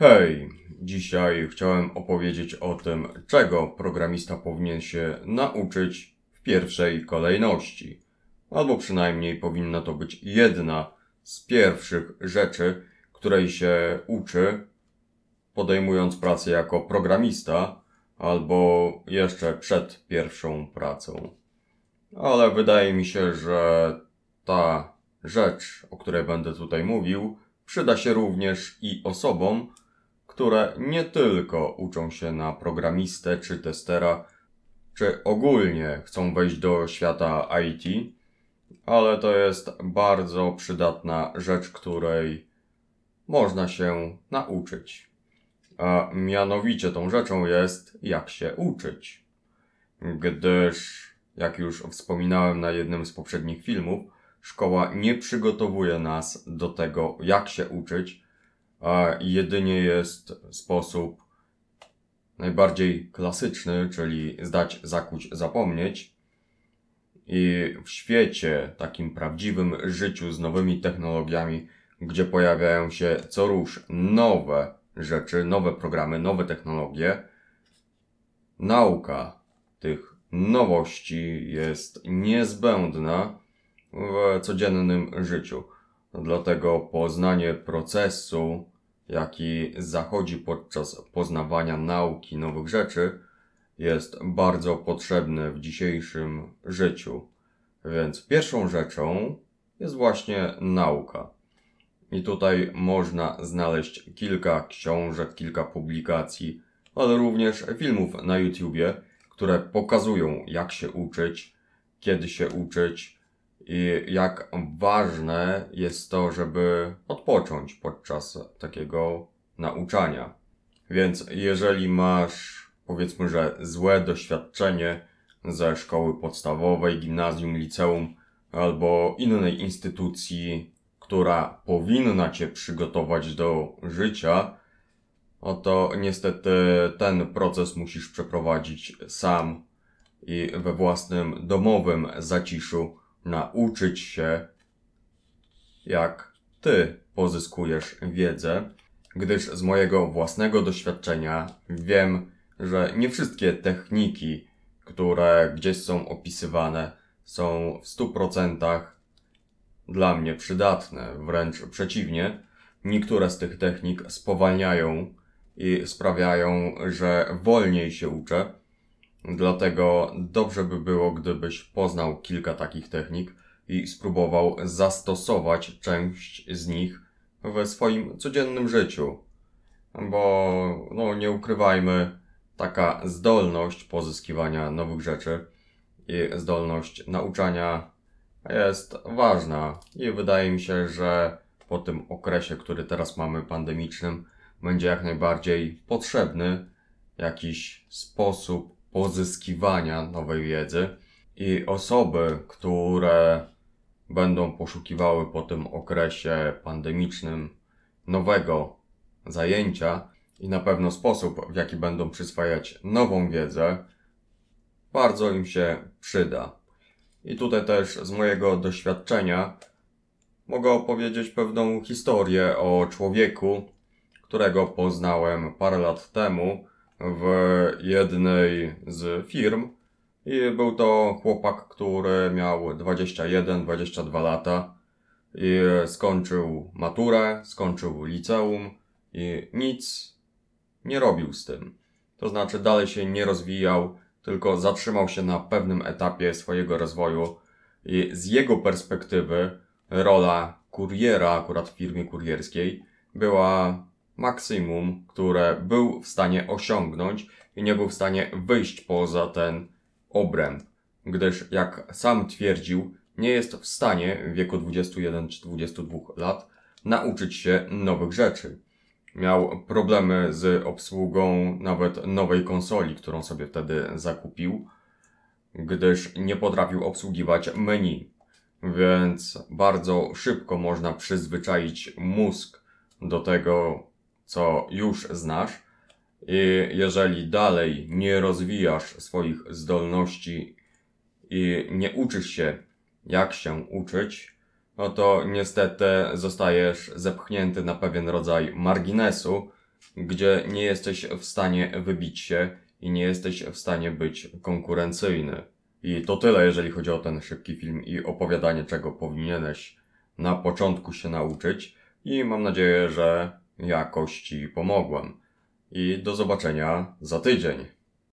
Hej, dzisiaj chciałem opowiedzieć o tym, czego programista powinien się nauczyć w pierwszej kolejności. Albo przynajmniej powinna to być jedna z pierwszych rzeczy, której się uczy, podejmując pracę jako programista, albo jeszcze przed pierwszą pracą. Ale wydaje mi się, że ta rzecz, o której będę tutaj mówił, przyda się również i osobom, które nie tylko uczą się na programistę czy testera, czy ogólnie chcą wejść do świata IT, ale to jest bardzo przydatna rzecz, której można się nauczyć. A mianowicie tą rzeczą jest, jak się uczyć. Gdyż, jak już wspominałem na jednym z poprzednich filmów, szkoła nie przygotowuje nas do tego, jak się uczyć, a jedynie jest sposób najbardziej klasyczny, czyli zdać, zakuć, zapomnieć. I w świecie, takim prawdziwym życiu z nowymi technologiami, gdzie pojawiają się co rusz nowe rzeczy, nowe programy, nowe technologie, nauka tych nowości jest niezbędna w codziennym życiu. Dlatego poznanie procesu, jaki zachodzi podczas poznawania nauki nowych rzeczy, jest bardzo potrzebne w dzisiejszym życiu. Więc pierwszą rzeczą jest właśnie nauka. I tutaj można znaleźć kilka książek, kilka publikacji, ale również filmów na YouTubie, które pokazują, jak się uczyć, kiedy się uczyć, i jak ważne jest to, żeby odpocząć podczas takiego nauczania. Więc jeżeli masz, powiedzmy, że złe doświadczenie ze szkoły podstawowej, gimnazjum, liceum albo innej instytucji, która powinna cię przygotować do życia, oto no niestety ten proces musisz przeprowadzić sam i we własnym domowym zaciszu nauczyć się, jak ty pozyskujesz wiedzę, gdyż z mojego własnego doświadczenia wiem, że nie wszystkie techniki, które gdzieś są opisywane, są w 100% dla mnie przydatne. Wręcz przeciwnie, niektóre z tych technik spowalniają i sprawiają, że wolniej się uczę Dlatego dobrze by było, gdybyś poznał kilka takich technik i spróbował zastosować część z nich we swoim codziennym życiu. Bo, no nie ukrywajmy, taka zdolność pozyskiwania nowych rzeczy i zdolność nauczania jest ważna i wydaje mi się, że po tym okresie, który teraz mamy pandemicznym, będzie jak najbardziej potrzebny jakiś sposób pozyskiwania nowej wiedzy i osoby, które będą poszukiwały po tym okresie pandemicznym nowego zajęcia i na pewno sposób, w jaki będą przyswajać nową wiedzę, bardzo im się przyda. I tutaj też z mojego doświadczenia mogę opowiedzieć pewną historię o człowieku, którego poznałem parę lat temu w jednej z firm i był to chłopak, który miał 21-22 lata i skończył maturę, skończył liceum i nic nie robił z tym. To znaczy dalej się nie rozwijał, tylko zatrzymał się na pewnym etapie swojego rozwoju i z jego perspektywy rola kuriera akurat w firmie kurierskiej była maksimum, które był w stanie osiągnąć i nie był w stanie wyjść poza ten obręb, gdyż jak sam twierdził, nie jest w stanie w wieku 21 czy 22 lat nauczyć się nowych rzeczy. Miał problemy z obsługą nawet nowej konsoli, którą sobie wtedy zakupił, gdyż nie potrafił obsługiwać menu. Więc bardzo szybko można przyzwyczaić mózg do tego, co już znasz, i jeżeli dalej nie rozwijasz swoich zdolności i nie uczysz się, jak się uczyć, no to niestety zostajesz zepchnięty na pewien rodzaj marginesu, gdzie nie jesteś w stanie wybić się i nie jesteś w stanie być konkurencyjny. I to tyle, jeżeli chodzi o ten szybki film i opowiadanie, czego powinieneś na początku się nauczyć. I mam nadzieję, że jakości pomogłem. I do zobaczenia za tydzień.